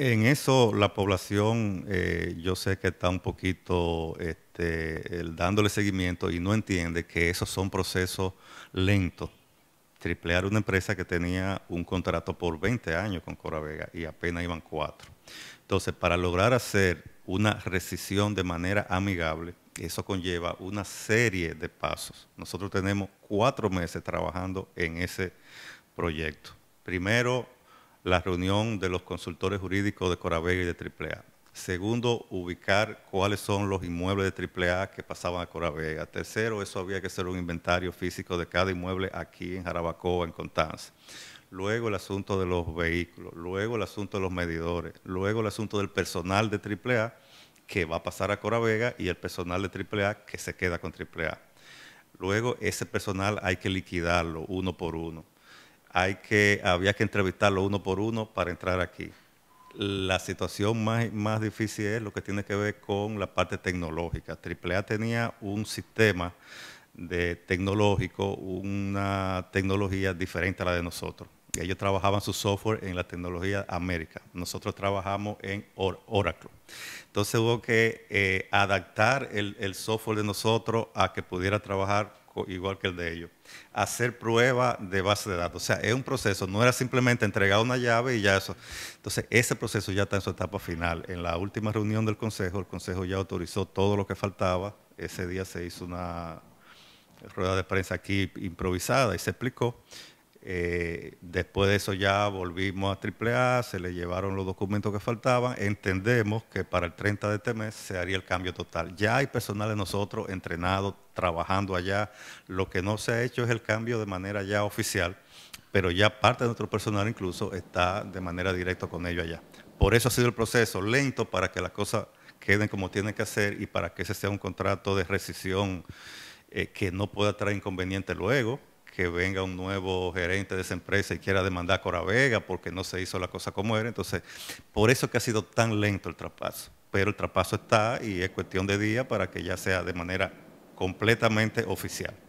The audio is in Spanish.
En eso la población eh, yo sé que está un poquito este, dándole seguimiento y no entiende que esos son procesos lentos. Triplear una empresa que tenía un contrato por 20 años con Cora Vega y apenas iban cuatro. Entonces, para lograr hacer una rescisión de manera amigable, eso conlleva una serie de pasos. Nosotros tenemos cuatro meses trabajando en ese proyecto. Primero, la reunión de los consultores jurídicos de Coravega y de AAA. Segundo, ubicar cuáles son los inmuebles de AAA que pasaban a Coravega. Tercero, eso había que ser un inventario físico de cada inmueble aquí en Jarabacoa, en Contanza, Luego el asunto de los vehículos, luego el asunto de los medidores, luego el asunto del personal de AAA que va a pasar a Coravega y el personal de AAA que se queda con AAA. Luego ese personal hay que liquidarlo uno por uno hay que, había que entrevistarlo uno por uno para entrar aquí. La situación más, más difícil es lo que tiene que ver con la parte tecnológica. AAA tenía un sistema de tecnológico, una tecnología diferente a la de nosotros. ellos trabajaban su software en la tecnología América. Nosotros trabajamos en Oracle. Entonces hubo que eh, adaptar el, el, software de nosotros a que pudiera trabajar igual que el de ellos, hacer prueba de base de datos. O sea, es un proceso, no era simplemente entregar una llave y ya eso. Entonces, ese proceso ya está en su etapa final. En la última reunión del Consejo, el Consejo ya autorizó todo lo que faltaba. Ese día se hizo una rueda de prensa aquí improvisada y se explicó. Eh, después de eso ya volvimos a AAA, se le llevaron los documentos que faltaban. Entendemos que para el 30 de este mes se haría el cambio total. Ya hay personal de nosotros entrenado, trabajando allá. Lo que no se ha hecho es el cambio de manera ya oficial, pero ya parte de nuestro personal incluso está de manera directa con ellos allá. Por eso ha sido el proceso lento para que las cosas queden como tienen que hacer y para que ese sea un contrato de rescisión eh, que no pueda traer inconvenientes luego que venga un nuevo gerente de esa empresa y quiera demandar a Vega porque no se hizo la cosa como era. Entonces, por eso que ha sido tan lento el traspaso. Pero el traspaso está y es cuestión de día para que ya sea de manera completamente oficial.